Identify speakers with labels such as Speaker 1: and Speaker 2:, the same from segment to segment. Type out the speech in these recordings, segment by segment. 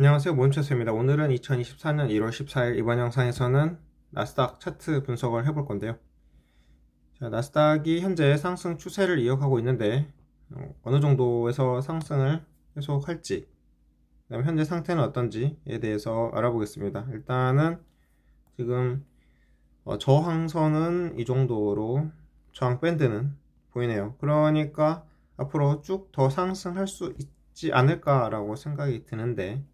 Speaker 1: 안녕하세요 모체스입니다 오늘은 2024년 1월 14일 이번 영상에서는 나스닥 차트 분석을 해볼 건데요 자, 나스닥이 현재 상승 추세를 이어가고 있는데 어, 어느 정도에서 상승을 계속할지 그다음 현재 상태는 어떤지에 대해서 알아보겠습니다 일단은 지금 어, 저항선은 이 정도로 저항 밴드는 보이네요 그러니까 앞으로 쭉 더 상승할 수 있지 않을까라고 생각이 드는데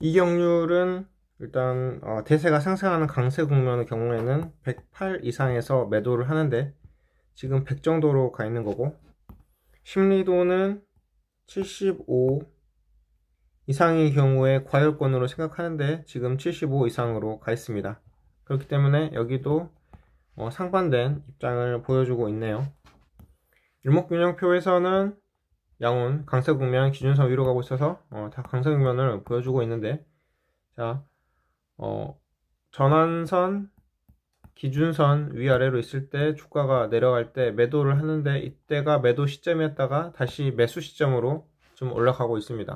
Speaker 1: 이경률은 일단 어, 대세가 상승하는 강세 국면의 경우에는 108 이상에서 매도를 하는데 지금 100 정도로 가 있는 거고 심리도는 75 이상의 경우에 과열권으로 생각하는데 지금 75 이상으로 가 있습니다. 그렇기 때문에 여기도 어, 상반된 입장을 보여주고 있네요. 일목균형표에서는 양은 강세 국면 기준선 위로 가고 있어서 어, 다 강세 국면을 보여주고 있는데 자 어, 전환선 기준선 위아래로 있을 때 주가가 내려갈 때 매도를 하는데 이때가 매도 시점이었다가 다시 매수 시점으로 좀 올라가고 있습니다.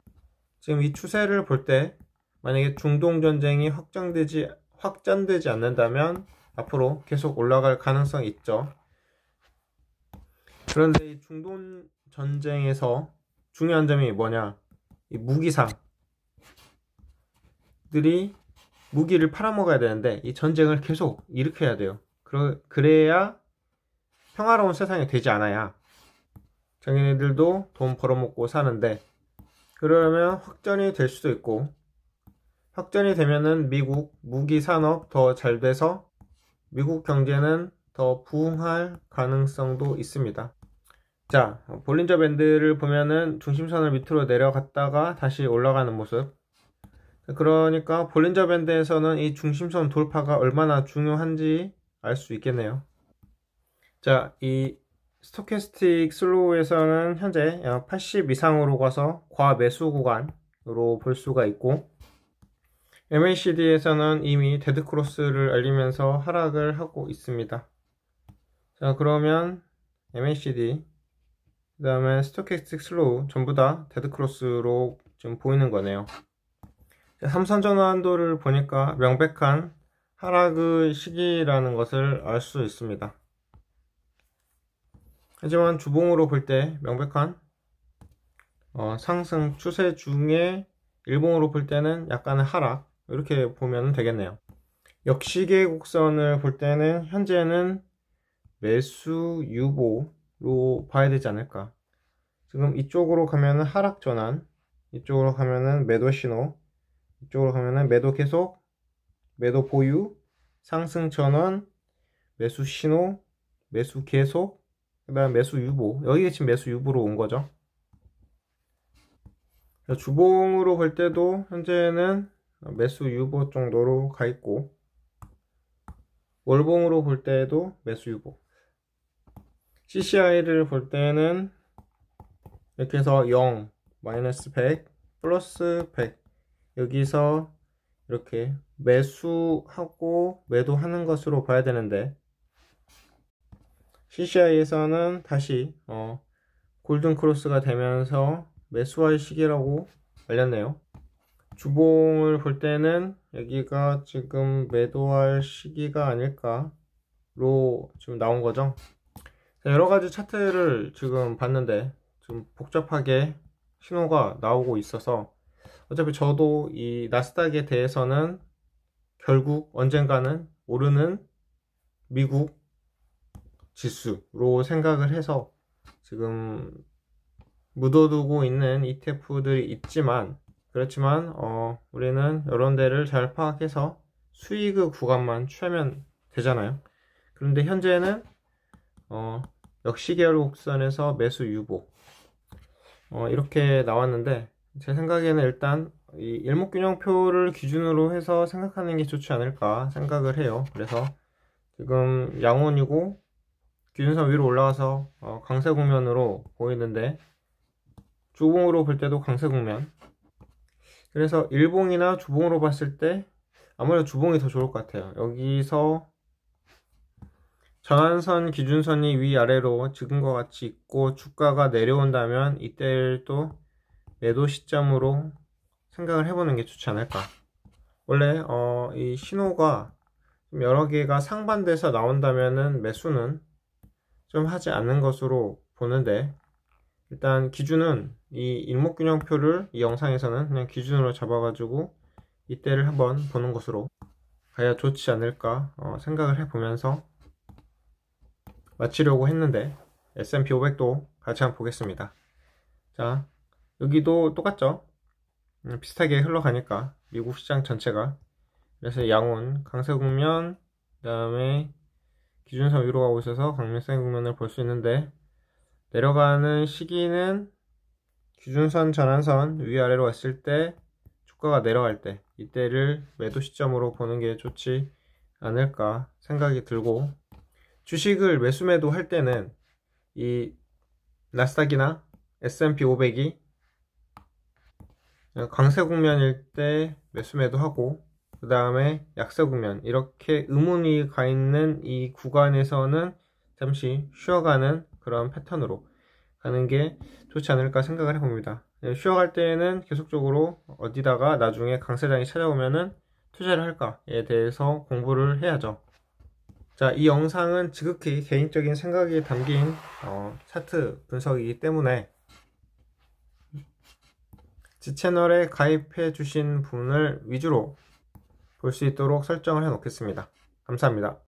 Speaker 1: 지금 이 추세를 볼 때 만약에 중동 전쟁이 확장되지 확전되지 않는다면 앞으로 계속 올라갈 가능성이 있죠. 그런데 이 중동 전쟁에서 중요한 점이 뭐냐? 무기사들이 무기를 팔아먹어야 되는데 이 전쟁을 계속 일으켜야 돼요. 그러, 그래야 평화로운 세상이 되지 않아야 자기네들도 돈 벌어먹고 사는데 그러면 려 확전이 될 수도 있고 확전이 되면은 미국 무기 산업 더 잘 돼서 미국 경제는 더 부흥할 가능성도 있습니다. 자, 볼린저 밴드를 보면은 중심선을 밑으로 내려갔다가 다시 올라가는 모습. 그러니까 볼린저 밴드에서는 이 중심선 돌파가 얼마나 중요한지 알 수 있겠네요. 자, 이 스토캐스틱 슬로우에서는 현재 80 이상으로 가서 과매수 구간으로 볼 수가 있고 MACD에서는 이미 데드크로스를 알리면서 하락을 하고 있습니다. 자, 그러면 MACD 그 다음에 스토캐스틱 슬로우 전부 다 데드크로스로 지금 보이는 거네요 삼선전환 도를 보니까 명백한 하락의 시기라는 것을 알 수 있습니다 하지만 주봉으로 볼 때 명백한 어, 상승 추세 중에 일봉으로 볼 때는 약간의 하락 이렇게 보면 되겠네요 역시계 곡선을 볼 때는 현재는 매수 유보 로 봐야 되지 않을까 지금 이쪽으로 가면은 하락 전환 이쪽으로 가면은 매도 신호 이쪽으로 가면은 매도 계속 매도 보유 상승 전환 매수 신호 매수 계속 그 다음 매수 유보 여기에 지금 매수 유보로 온 거죠 주봉으로 볼 때도 현재는 매수 유보 정도로 가 있고 월봉으로 볼 때도 에 매수 유보 CCI를 볼 때는 이렇게 해서 0, 마이너스 100, 플러스 100 여기서 이렇게 매수하고 매도하는 것으로 봐야 되는데 CCI에서는 다시 어, 골든 크로스가 되면서 매수할 시기라고 알렸네요 주봉을 볼 때는 여기가 지금 매도할 시기가 아닐까로 지금 나온 거죠 여러 가지 차트를 지금 봤는데 좀 복잡하게 신호가 나오고 있어서 어차피 저도 이 나스닥에 대해서는 결국 언젠가는 오르는 미국 지수로 생각을 해서 지금 묻어두고 있는 ETF들이 있지만 그렇지만 어, 우리는 이런 데를 잘 파악해서 수익의 구간만 취하면 되잖아요. 그런데 현재는 어, 역시 계열 곡선에서 매수 유보 어, 이렇게 나왔는데 제 생각에는 일단 이 일목균형표를 기준으로 해서 생각하는 게 좋지 않을까 생각을 해요 그래서 지금 양원이고 기준선 위로 올라와서 어, 강세 국면으로 보이는데 주봉으로 볼 때도 강세 국면 그래서 일봉이나 주봉으로 봤을 때 아무래도 주봉이 더 좋을 것 같아요 여기서 전환선 기준선이 위아래로 지금과 같이 있고 주가가 내려온다면 이때를 또 매도 시점으로 생각을 해보는 게 좋지 않을까 원래 어, 이 신호가 여러 개가 상반돼서 나온다면 매수는 좀 하지 않는 것으로 보는데 일단 기준은 이 일목균형표를 이 영상에서는 그냥 기준으로 잡아가지고 이때를 한번 보는 것으로 가야 좋지 않을까 어, 생각을 해보면서 마치려고 했는데 S&P 500도 같이 한번 보겠습니다. 자, 여기도 똑같죠? 음, 비슷하게 흘러가니까 미국 시장 전체가 그래서 양온 강세 국면 그 다음에 기준선 위로 가고 있어서 강력세 국면을 볼 수 있는데 내려가는 시기는 기준선 전환선 위아래로 갔을 때 주가가 내려갈 때 이때를 매도 시점으로 보는 게 좋지 않을까 생각이 들고 주식을 매수매도 할 때는 이 나스닥이나 S&P 500이 강세 국면일 때 매수매도 하고 그 다음에 약세 국면 이렇게 의문이 가 있는 이 구간에서는 잠시 쉬어가는 그런 패턴으로 가는 게 좋지 않을까 생각을 해봅니다. 예, 쉬어갈 때에는 계속적으로 어디다가 나중에 강세장이 찾아오면은 투자를 할까에 대해서 공부를 해야죠. 자, 이 영상은 지극히 개인적인 생각이 담긴 어, 차트 분석이기 때문에 지 채널에 가입해 주신 분을 위주로 볼 수 있도록 설정을 해 놓겠습니다. 감사합니다.